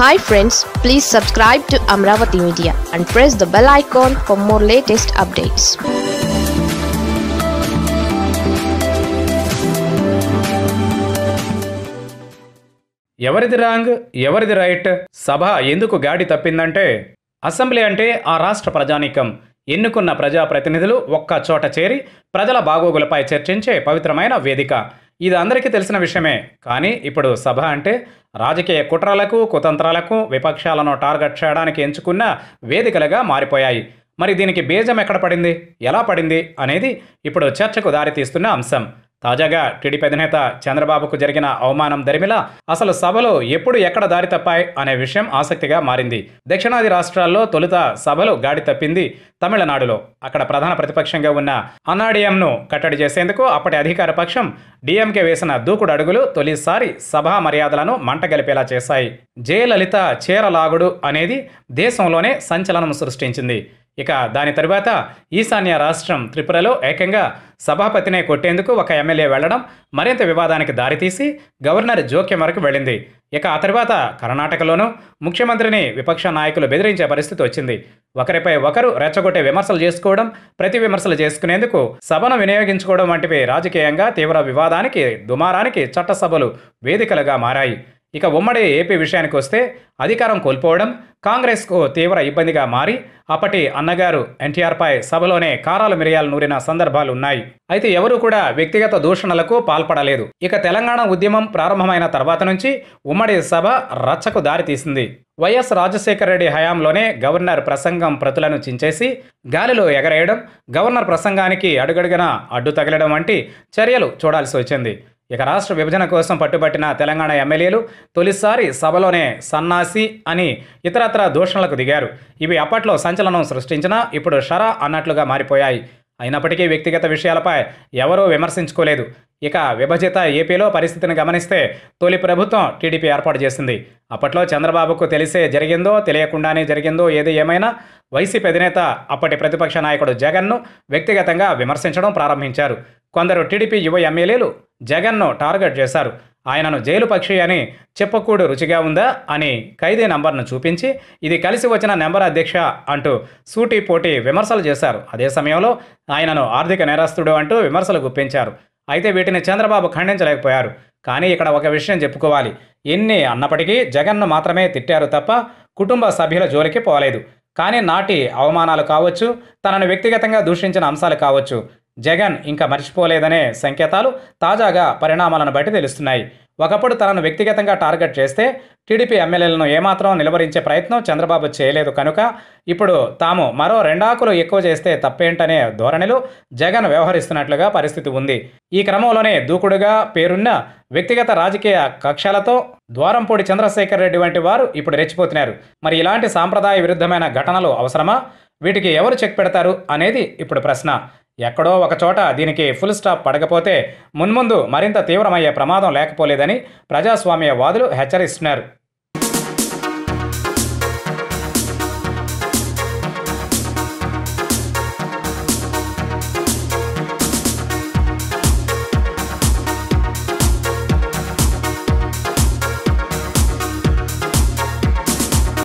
hi friends please subscribe to Amaravati media and press the bell icon for more latest updates ఎవరిది wrong ఎవరిది right సభ ఎందుకు గాడి తప్పిందంటే assembly అంటే ఆ రాష్ట్ర ప్రజానీకం ఎన్నుకున్న ప్రజాప్రతినిధులు ఒక్క చోట చేరి ప్రజల బాగోగులపై చర్చించే పవిత్రమైన వేదిక ఇది అందరికీ తెలిసిన విషయమే కానీ ఇప్పుడు సభ అంటే రాజకీయ కుట్రలకు కుతంత్రాలకు విపక్షాలను టార్గెట్ చేయడానికి ఎంచుకున్న వేదికలుగా మారిపోయాయి మరి దీనికి బీజం ఎక్కడ పడింది ఎలా పడింది అనేది ఇప్పుడు చర్చకు దారితీస్తున్న అంశం తాజాగా టీడీపీ అధినేత చంద్రబాబుకు జరిగిన అవమానం దరిమిలా అసలు సభలు ఎప్పుడు ఎక్కడ దారి తప్పాయి అనే విషయం ఆసక్తిగా మారింది దక్షిణాది రాష్ట్రాల్లో తొలుత సభలు గాడి తప్పింది తమిళనాడులో అక్కడ ప్రధాన ప్రతిపక్షంగా ఉన్న అన్నాడీఎంను కట్టడి చేసేందుకు అప్పటి అధికార పక్షం డిఎంకే వేసిన దూకుడు అడుగులు తొలిసారి సభా మర్యాదలను మంటగలిపేలా చేశాయి జయలలిత చీరలాగుడు అనేది దేశంలోనే సంచలనం సృష్టించింది ఇక దాని తరువాత ఈశాన్య రాష్ట్రం త్రిపురలో ఏకంగా సభాపతినే కొట్టేందుకు ఒక ఎమ్మెల్యే వెళ్లడం మరింత వివాదానికి దారితీసి గవర్నర్ జోక్యం వరకు వెళ్ళింది ఇక ఆ తర్వాత కర్ణాటకలోనూ ముఖ్యమంత్రిని విపక్ష నాయకులు బెదిరించే పరిస్థితి వచ్చింది ఒకరిపై ఒకరు రెచ్చగొట్టే విమర్శలు చేసుకోవడం ప్రతి విమర్శలు చేసుకునేందుకు సభను వినియోగించుకోవడం వంటివి రాజకీయంగా తీవ్ర వివాదానికి దుమారానికి చట్టసభలు వేదికలుగా మారాయి ఇక ఉమ్మడి ఏపీ విషయానికి వస్తే అధికారం కోల్పోవడం కాంగ్రెస్కు తీవ్ర ఇబ్బందిగా మారి అప్పటి అన్నగారు ఎన్టీఆర్పై సభలోనే కారాలు మిరియాలు నూరిన సందర్భాలు ఉన్నాయి అయితే ఎవరూ కూడా వ్యక్తిగత దూషణలకు పాల్పడలేదు ఇక తెలంగాణ ఉద్యమం ప్రారంభమైన తర్వాత నుంచి ఉమ్మడి సభ రచ్చకు దారితీసింది వైఎస్ రాజశేఖర రెడ్డి హయాంలోనే గవర్నర్ ప్రసంగం ప్రతులను చించేసి గాలిలో ఎగరేయడం గవర్నర్ ప్రసంగానికి అడుగడుగున అడ్డు తగలడం వంటి చర్యలు చూడాల్సి వచ్చింది ఇక రాష్ట్ర విభజన కోసం పట్టుబట్టిన తెలంగాణ ఎమ్మెల్యేలు తొలిసారి సభలోనే సన్నాసి అని ఇతరత్ర దూషణలకు దిగారు ఇవి అప్పట్లో సంచలనం సృష్టించినా ఇప్పుడు షరా అన్నట్లుగా మారిపోయాయి అయినప్పటికీ వ్యక్తిగత విషయాలపై ఎవరూ విమర్శించుకోలేదు ఇక విభజిత ఏపీలో పరిస్థితిని గమనిస్తే తొలి ప్రభుత్వం టీడీపీ ఏర్పాటు చేసింది అప్పట్లో చంద్రబాబుకు తెలిసే జరిగిందో తెలియకుండానే జరిగిందో ఏది ఏమైనా వైసీపీ అధినేత అప్పటి ప్రతిపక్ష నాయకుడు జగన్ను వ్యక్తిగతంగా విమర్శించడం ప్రారంభించారు కొందరు టీడీపీ యువ ఎమ్మెల్యేలు జగన్ను టార్గెట్ చేశారు ఆయనను జైలు పక్షి అని చెప్పకూడు రుచిగా ఉందా అని ఖైదీ నంబర్ను చూపించి ఇది కలిసి వచ్చిన నెంబర్ అధ్యక్ష అంటూ సూటీ పోటీ విమర్శలు చేశారు అదే సమయంలో ఆయనను ఆర్థిక నేరస్తుడు అంటూ విమర్శలు గుప్పించారు అయితే వీటిని చంద్రబాబు ఖండించలేకపోయారు కానీ ఇక్కడ ఒక విషయం చెప్పుకోవాలి ఎన్ని అన్నప్పటికీ జగన్ను మాత్రమే తిట్టారు తప్ప కుటుంబ సభ్యుల జోలికి పోలేదు కానీ నాటి అవమానాలు కావచ్చు తనను వ్యక్తిగతంగా దూషించిన అంశాలు కావచ్చు జగన్ ఇంకా మర్చిపోలేదనే సంకేతాలు తాజాగా పరిణామాలను బట్టి తెలుస్తున్నాయి ఒకప్పుడు తనను వ్యక్తిగతంగా టార్గెట్ చేస్తే టీడీపీ ఎమ్మెల్యేలను ఏమాత్రం నిలవరించే ప్రయత్నం చంద్రబాబు చేయలేదు కనుక ఇప్పుడు తాము మరో రెండాకులు ఎక్కువ చేస్తే తప్పేంటనే ధోరణిలు జగన్ వ్యవహరిస్తున్నట్లుగా పరిస్థితి ఉంది ఈ క్రమంలోనే దూకుడుగా పేరున్న వ్యక్తిగత రాజకీయ కక్షలతో ద్వారంపూడి చంద్రశేఖర్ రెడ్డి వంటి వారు ఇప్పుడు రెచ్చిపోతున్నారు మరి ఇలాంటి సాంప్రదాయ విరుద్ధమైన ఘటనలు అవసరమా వీటికి ఎవరు చెక్ పెడతారు అనేది ఇప్పుడు ప్రశ్న ఎక్కడో ఒకచోట దీనికి ఫుల్ స్టాప్ పడకపోతే మున్ముందు మరింత తీవ్రమయ్యే ప్రమాదం లేకపోలేదని ప్రజాస్వామ్యవాదులు హెచ్చరిస్తున్నారు